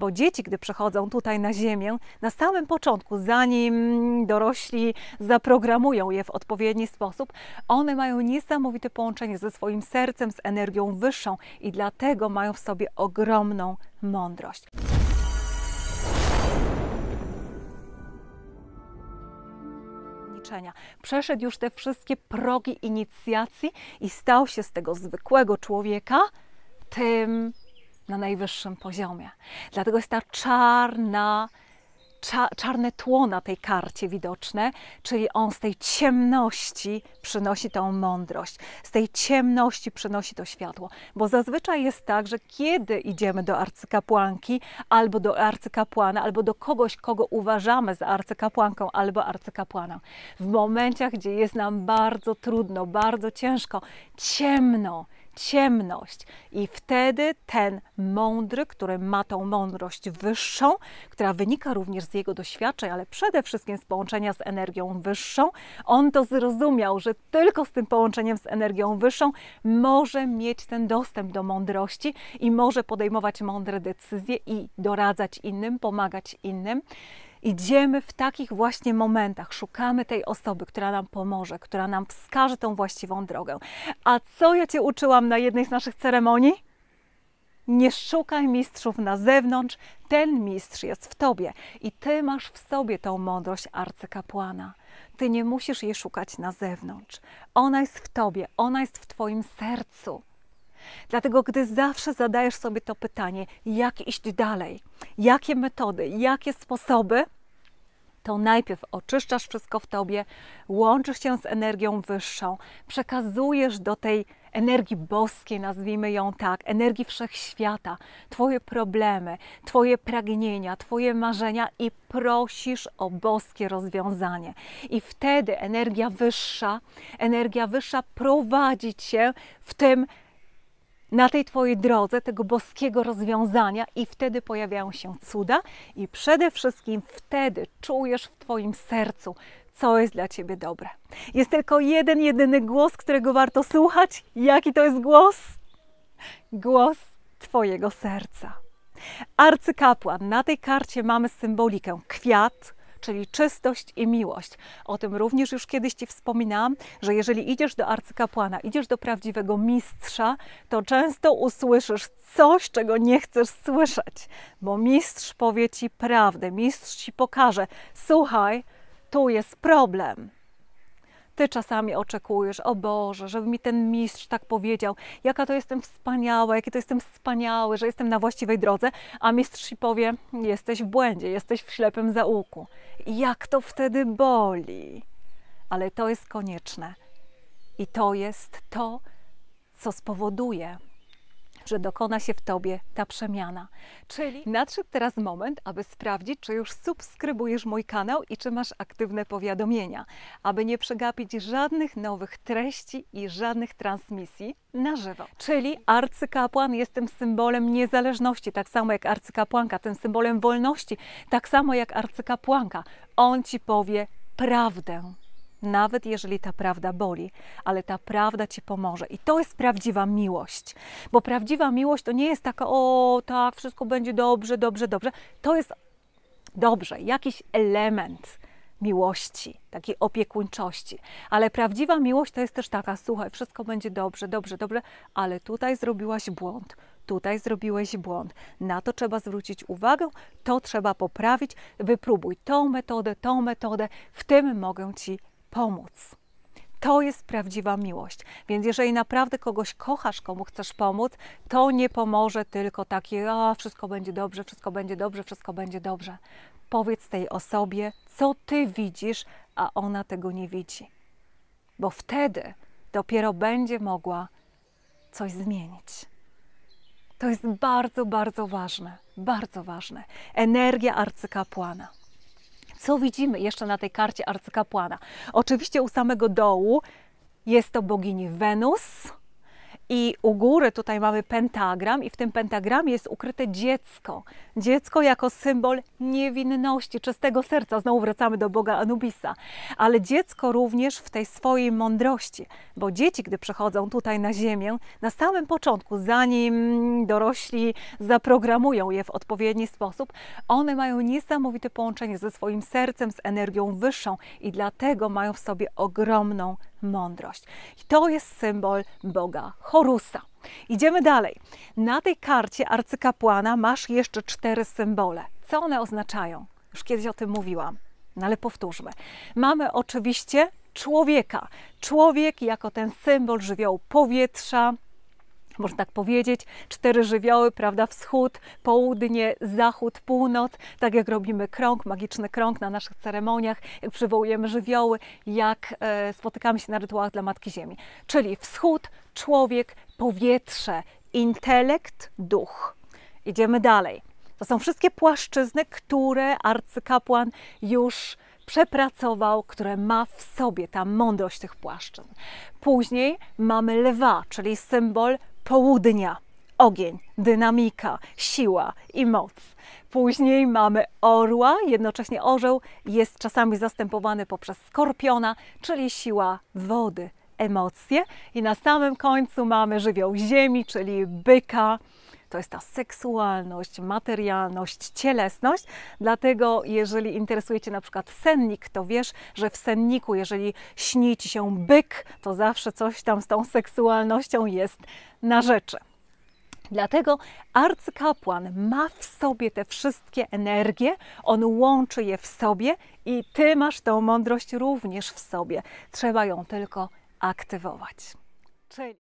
Bo dzieci, gdy przychodzą tutaj na Ziemię, na samym początku, zanim dorośli zaprogramują je w odpowiedni sposób, one mają niesamowite połączenie ze swoim sercem, z energią wyższą i dlatego mają w sobie ogromną mądrość. Przeszedł już te wszystkie progi inicjacji i stał się z tego zwykłego człowieka tym na najwyższym poziomie. Dlatego jest ta czarna, cza, czarne tło na tej karcie widoczne, czyli on z tej ciemności przynosi tą mądrość, z tej ciemności przynosi to światło. Bo zazwyczaj jest tak, że kiedy idziemy do arcykapłanki, albo do arcykapłana, albo do kogoś, kogo uważamy za arcykapłanką, albo arcykapłana, w momentach, gdzie jest nam bardzo trudno, bardzo ciężko, ciemno, ciemność. I wtedy ten mądry, który ma tą mądrość wyższą, która wynika również z jego doświadczeń, ale przede wszystkim z połączenia z energią wyższą, on to zrozumiał, że tylko z tym połączeniem z energią wyższą może mieć ten dostęp do mądrości i może podejmować mądre decyzje i doradzać innym, pomagać innym idziemy w takich właśnie momentach, szukamy tej osoby, która nam pomoże, która nam wskaże tą właściwą drogę. A co ja Cię uczyłam na jednej z naszych ceremonii? Nie szukaj mistrzów na zewnątrz, ten mistrz jest w tobie i ty masz w sobie tą mądrość arcykapłana. Ty nie musisz jej szukać na zewnątrz. Ona jest w tobie, ona jest w twoim sercu. Dlatego, gdy zawsze zadajesz sobie to pytanie, jak iść dalej, jakie metody, jakie sposoby, to najpierw oczyszczasz wszystko w tobie, łączysz się z energią wyższą, przekazujesz do tej energii boskiej, nazwijmy ją tak, energii wszechświata, Twoje problemy, Twoje pragnienia, Twoje marzenia i prosisz o boskie rozwiązanie. I wtedy energia wyższa, energia wyższa prowadzi Cię w tym na tej Twojej drodze, tego boskiego rozwiązania, i wtedy pojawiają się cuda, i przede wszystkim wtedy czujesz w Twoim sercu, co jest dla Ciebie dobre. Jest tylko jeden, jedyny głos, którego warto słuchać. Jaki to jest głos? Głos Twojego serca. Arcykapłan, na tej karcie mamy symbolikę kwiat, czyli czystość i miłość. O tym również już kiedyś Ci wspominałam, że jeżeli idziesz do arcykapłana, idziesz do prawdziwego mistrza, to często usłyszysz coś, czego nie chcesz słyszeć, bo mistrz powie Ci prawdę, mistrz Ci pokaże, słuchaj, tu jest problem ty czasami oczekujesz, o Boże, żeby mi ten mistrz tak powiedział, jaka to jestem wspaniała, jaki to jestem wspaniały, że jestem na właściwej drodze, a mistrz ci powie, jesteś w błędzie, jesteś w ślepym zaułku. Jak to wtedy boli? Ale to jest konieczne. I to jest to, co spowoduje, że dokona się w Tobie ta przemiana. Czyli nadszedł teraz moment, aby sprawdzić, czy już subskrybujesz mój kanał i czy masz aktywne powiadomienia, aby nie przegapić żadnych nowych treści i żadnych transmisji na żywo. Czyli arcykapłan jest tym symbolem niezależności, tak samo jak arcykapłanka, tym symbolem wolności, tak samo jak arcykapłanka. On Ci powie prawdę nawet jeżeli ta prawda boli, ale ta prawda ci pomoże. I to jest prawdziwa miłość, bo prawdziwa miłość to nie jest taka, o tak, wszystko będzie dobrze, dobrze, dobrze. To jest dobrze, jakiś element miłości, takiej opiekuńczości. Ale prawdziwa miłość to jest też taka, słuchaj, wszystko będzie dobrze, dobrze, dobrze, ale tutaj zrobiłaś błąd, tutaj zrobiłeś błąd. Na to trzeba zwrócić uwagę, to trzeba poprawić, wypróbuj tą metodę, tą metodę, w tym mogę Ci pomóc. To jest prawdziwa miłość. Więc jeżeli naprawdę kogoś kochasz, komu chcesz pomóc, to nie pomoże tylko takie, a wszystko będzie dobrze, wszystko będzie dobrze, wszystko będzie dobrze. Powiedz tej osobie, co ty widzisz, a ona tego nie widzi. Bo wtedy dopiero będzie mogła coś zmienić. To jest bardzo, bardzo ważne, bardzo ważne. Energia arcykapłana. Co widzimy jeszcze na tej karcie arcykapłana? Oczywiście u samego dołu jest to bogini Wenus, i u góry tutaj mamy pentagram, i w tym pentagramie jest ukryte dziecko. Dziecko jako symbol niewinności, czystego serca. Znowu wracamy do Boga Anubisa. Ale dziecko również w tej swojej mądrości, bo dzieci, gdy przychodzą tutaj na Ziemię, na samym początku, zanim dorośli zaprogramują je w odpowiedni sposób, one mają niesamowite połączenie ze swoim sercem, z energią wyższą i dlatego mają w sobie ogromną mądrość. I to jest symbol Boga Horusa. Idziemy dalej. Na tej karcie arcykapłana masz jeszcze cztery symbole. Co one oznaczają? Już kiedyś o tym mówiłam, no ale powtórzmy. Mamy oczywiście człowieka. Człowiek jako ten symbol żywiołu powietrza, można tak powiedzieć, cztery żywioły, prawda? Wschód, południe, zachód, północ, tak jak robimy krąg, magiczny krąg na naszych ceremoniach, jak przywołujemy żywioły, jak e, spotykamy się na rytuałach dla Matki Ziemi. Czyli wschód, człowiek, powietrze, intelekt, duch. Idziemy dalej. To są wszystkie płaszczyzny, które arcykapłan już przepracował, które ma w sobie ta mądrość tych płaszczyzn. Później mamy lwa, czyli symbol południa. Ogień, dynamika, siła i moc. Później mamy orła, jednocześnie orzeł jest czasami zastępowany poprzez skorpiona, czyli siła wody, emocje. I na samym końcu mamy żywioł ziemi, czyli byka, to jest ta seksualność, materialność, cielesność. Dlatego, jeżeli interesujecie na przykład sennik, to wiesz, że w senniku, jeżeli śni ci się byk, to zawsze coś tam z tą seksualnością jest na rzeczy. Dlatego arcykapłan ma w sobie te wszystkie energie, on łączy je w sobie i ty masz tą mądrość również w sobie. Trzeba ją tylko aktywować. Czyli